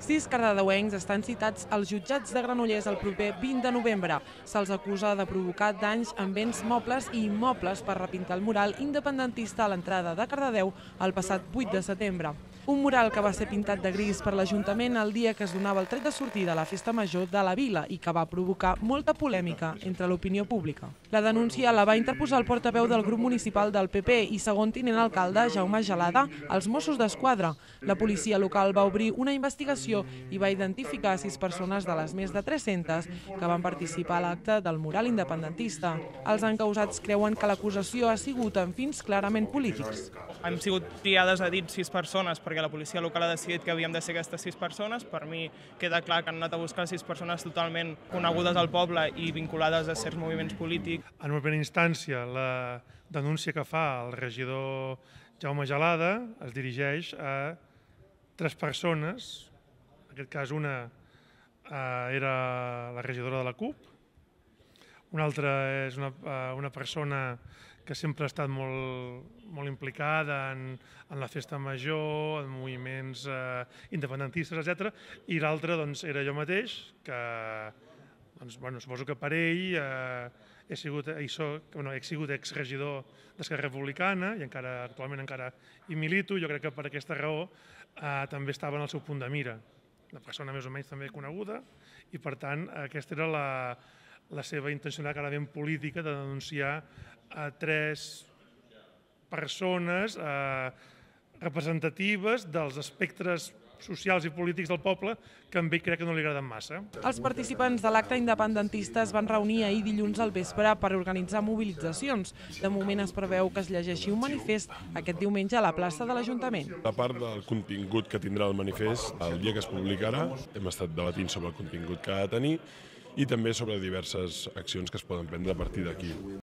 Sis cardedeuencs estan citats als jutjats de Granollers el proper 20 de novembre. Se'ls acusa de provocar danys en béns mobles i immobles per repintar el mural independentista a l'entrada de Cardedeu el passat 8 de setembre. Un mural que va ser pintat de gris per l'Ajuntament el dia que es donava el tret de sortida a la Festa Major de la Vila i que va provocar molta polèmica entre l'opinió pública. La denúncia la va interposar el portaveu del grup municipal del PP i segon tinent alcalde, Jaume Gelada, els Mossos d'Esquadra. La policia local va obrir una investigació informació i va identificar sis persones de les més de 300 que van participar a l'acte del mural independentista. Els encausats creuen que l'acusació ha sigut en fins clarament polítics. Han sigut triades a dit sis persones perquè la policia local ha decidit que havíem de ser aquestes sis persones. Per mi queda clar que han anat a buscar sis persones totalment conegudes al poble i vinculades a certs moviments polítics. En una primera instància, la denúncia que fa el regidor Jaume Gelada es dirigeix a tres persones en aquest cas, una eh, era la regidora de la CUP, una altra és una, eh, una persona que sempre ha estat molt, molt implicada en, en la festa major, en moviments eh, independentistes, etc. I l'altra doncs, era jo mateix, que doncs, bueno, suposo que per ell eh, he sigut, he, eh, soc, bueno, he sigut exregidor d'Esquerra Republicana i encara actualment encara hi milito. Jo crec que per aquesta raó eh, també estava en el seu punt de mira una persona més o menys també coneguda, i per tant aquesta era la, la seva intencionada ben política de denunciar a tres persones eh, representatives dels espectres socials i polítics del poble que ell crec que no li agraden massa. Els participants de l'acte independentista es van reunir ahir dilluns al vespre per organitzar mobilitzacions. De moment es preveu que es llegeixi un manifest aquest diumenge a la plaça de l'Ajuntament. A part del contingut que tindrà el manifest, el dia que es publicarà hem estat debatint sobre el contingut que ha de tenir i també sobre diverses accions que es poden prendre a partir d'aquí.